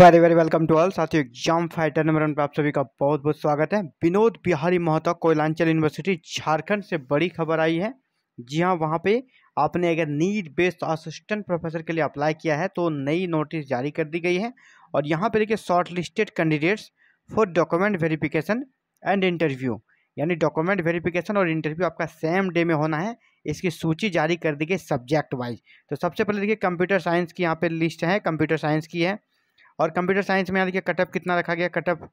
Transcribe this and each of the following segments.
very very welcome to all साथियों exam fighter number one पर आप सभी का बहुत बहुत स्वागत है विनोद बिहारी मोहता कोयलांचल यूनिवर्सिटी झारखंड से बड़ी खबर आई है जी हाँ वहाँ पे आपने अगर नीट बेस्ड असिस्टेंट प्रोफेसर के लिए अप्लाई किया है तो नई नोटिस जारी कर दी गई है और यहाँ पे देखिए short listed candidates for document verification and interview यानी डॉक्यूमेंट वेरीफिकेशन और इंटरव्यू आपका सेम डे में होना है इसकी सूची जारी कर दी गई सब्जेक्ट वाइज तो सबसे पहले देखिए कंप्यूटर साइंस की यहाँ पर लिस्ट है कंप्यूटर साइंस की है और कंप्यूटर साइंस में यहाँ देखिए कटअप कितना रखा गया cut off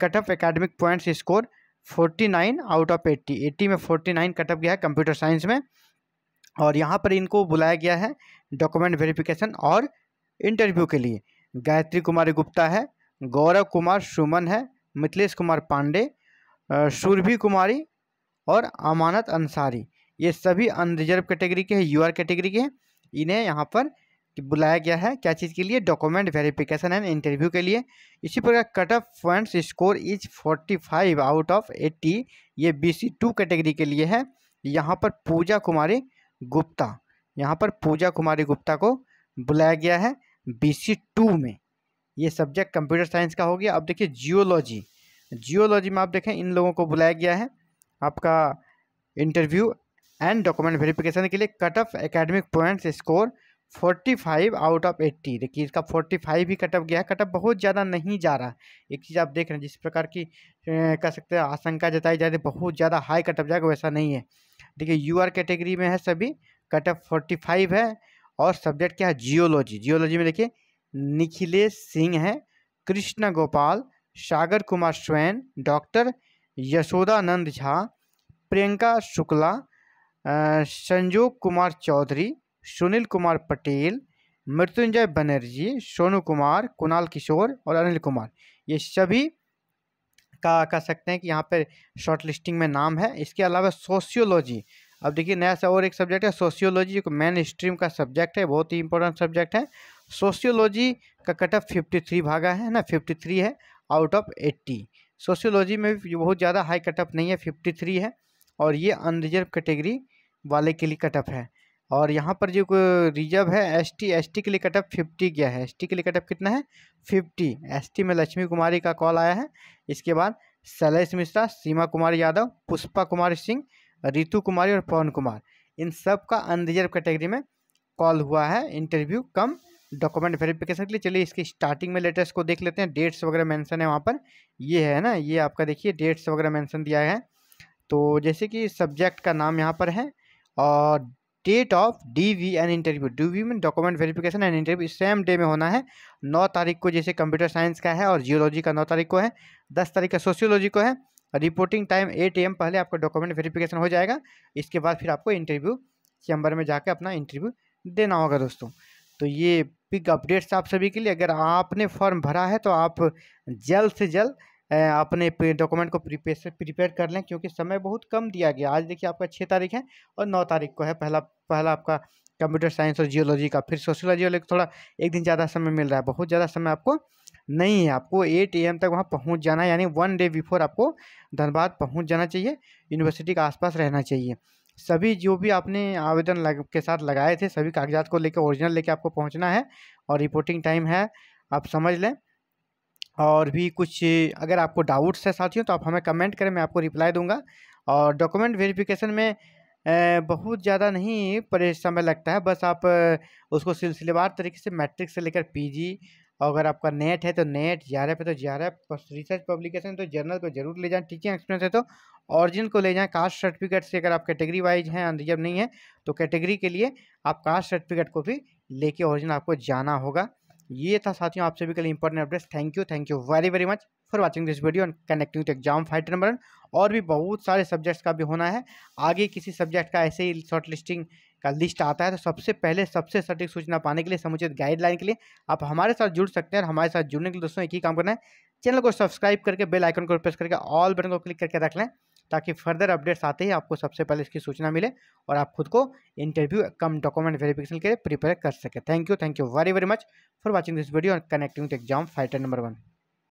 cut off academic points score forty nine out of eighty eighty में फोर्टी नाइन कटअप गया है कंप्यूटर साइंस में और यहाँ पर इनको बुलाया गया है डॉक्यूमेंट वेरिफिकेशन और इंटरव्यू के लिए गायत्री कुमारी गुप्ता है गौरव कुमार सुमन है मिथिलेश कुमार पांडे सुरभि कुमारी और अमानत अंसारी ये सभी अनरिजर्व कैटेगरी के हैं यूआर कैटेगरी के हैं इन्हें यहाँ पर कि बुलाया गया है क्या चीज़ के लिए डॉक्यूमेंट वेरिफिकेशन एंड इंटरव्यू के लिए इसी प्रकार cut off points score is 45 out of 80 ये बीसी टू कैटेगरी के लिए है यहाँ पर पूजा कुमारी गुप्ता यहाँ पर पूजा कुमारी गुप्ता को बुलाया गया है बीसी टू में ये सब्जेक्ट कंप्यूटर साइंस का हो गया अब देखिए जियोलॉजी जियोलॉजी में आप देखें इन लोगों को बुलाया गया है आपका इंटरव्यू एंड डॉक्यूमेंट वेरिफिकेशन के लिए cut off academic points score forty five out of eighty देखिए इसका फोर्टी फाइव ही कटअप गया कटअप बहुत ज़्यादा नहीं जा रहा एक चीज़ आप देख रहे हैं जिस प्रकार की कह सकते हैं आशंका जताई जा रही बहुत ज़्यादा हाई कटअप जाएगा वैसा नहीं है देखिए यू आर कैटेगरी में है सभी कटअप फोर्टी फाइव है और सब्जेक्ट क्या है जियोलॉजी जियोलॉजी में देखिए निखिलेश सिंह है कृष्ण गोपाल सागर कुमार स्वैन डॉक्टर यशोदानंद झा प्रियंका शुक्ला संजोग कुमार चौधरी सुनील कुमार पटेल मृत्युंजय बनर्जी सोनू कुमार कुणाल किशोर और अनिल कुमार ये सभी का कह सकते हैं कि यहाँ पर शॉर्ट लिस्टिंग में नाम है इसके अलावा सोशियोलॉजी अब देखिए नया सा और एक सब्जेक्ट है सोशियोलॉजी जो मेन स्ट्रीम का सब्जेक्ट है बहुत ही इंपॉर्टेंट सब्जेक्ट है सोशियोलॉजी का कट ऑफ फिफ्टी थ्री भागा है ना फिफ्टी थ्री है आउट ऑफ एट्टी सोशियोलॉजी में भी बहुत ज़्यादा हाई कट ऑफ नहीं है फिफ्टी थ्री है और ये अनरिजर्व कैटेगरी वाले के लिए कट ऑफ है और यहाँ पर जो रिजर्व है एस टी एस टी के लिए कटअप फिफ्टी गया है एस टी के लिए कटअप कितना है फिफ्टी एस टी में लक्ष्मी कुमारी का कॉल आया है इसके बाद शैलेश मिश्रा सीमा कुमार यादव पुष्पा कुमार सिंह रितु कुमारी और पवन कुमार इन सब का अनरिजर्व कैटेगरी में कॉल हुआ है इंटरव्यू कम डॉक्यूमेंट वेरिफिकेशन के लिए चलिए इसकी स्टार्टिंग में लेटेस्ट को देख लेते हैं डेट्स वगैरह मेंशन है वहाँ पर ये है ना ये आपका देखिए डेट्स वगैरह मेंशन दिया है तो जैसे कि सब्जेक्ट का नाम यहाँ पर है और date of D V and interview D V में document verification and interview same day में होना है नौ तारीख को जैसे कंप्यूटर साइंस का है और जियोलॉजी का नौ तारीख को है दस तारीख का सोशियोलॉजी को है रिपोर्टिंग टाइम एट ए पहले आपका डॉक्यूमेंट वेरिफिकेशन हो जाएगा इसके बाद फिर आपको इंटरव्यू चैम्बर में जाकर अपना इंटरव्यू देना होगा दोस्तों तो ये बिग अपडेट्स आप सभी के लिए अगर आपने फॉर्म भरा है तो आप जल्द से जल्द अपने डॉक्यूमेंट को प्रिपेयर कर लें क्योंकि समय बहुत कम दिया गया आज देखिए आपका छः तारीख है और नौ तारीख को है पहला पहला आपका कंप्यूटर साइंस और जियोलॉजी का फिर सोशियोलॉजी वाले थोड़ा एक दिन ज़्यादा समय मिल रहा है बहुत ज़्यादा समय आपको नहीं है आपको एट ए तक वहाँ पहुँच जाना यानी वन डे बिफोर आपको धनबाद पहुँच जाना चाहिए यूनिवर्सिटी के आसपास रहना चाहिए सभी जो भी आपने आवेदन लग, के साथ लगाए थे सभी कागजात को लेकर ओरिजिनल लेके आपको पहुंचना है और रिपोर्टिंग टाइम है आप समझ लें और भी कुछ अगर आपको डाउट्स है साथियों तो आप हमें कमेंट करें मैं आपको रिप्लाई दूंगा और डॉक्यूमेंट वेरिफिकेशन में बहुत ज़्यादा नहीं पर समय लगता है बस आप उसको सिलसिलेवार तरीके से मैट्रिक से लेकर पीजी अगर आपका नेट है तो नेट जे आर तो जे आर रिसर्च पब्लिकेशन तो जर्नल को जरूर ले जाएँ टीचिंग एक्सपीरियंस है तो ऑरिजिन को ले जाएँ कास्ट सर्टिफिकेट से अगर आप कैटेगरी वाइज हैं अनरिजर्व नहीं है तो कैटेगरी के लिए आप कास्ट सर्टिफिकेट को भी लेके ऑरिजिन आपको जाना होगा ये था साथियों आपसे भी कल important updates thank you thank you very very much for watching this video and connecting to exam fight number one और भी बहुत सारे सब्जेक्ट्स का भी होना है आगे किसी सब्जेक्ट का ऐसे ही शॉर्ट लिस्टिंग का लिस्ट आता है तो सबसे पहले सबसे सटीक सूचना पाने के लिए समुचित गाइडलाइन के लिए आप हमारे साथ जुड़ सकते हैं और हमारे साथ जुड़ने के लिए दोस्तों एक ही काम करना है चैनल को सब्सक्राइब करके बेल आइकन को प्रेस करके ऑल बटन को क्लिक करके रख लें ताकि फर्दर अपडेट्स आते ही आपको सबसे पहले इसकी सूचना मिले और आप खुद को इंटरव्यू कम डॉक्यूमेंट वेरिफिकेशन के लिए प्रिपेयर कर सके thank you thank you very very much for watching this video और connecting to exam fighter number one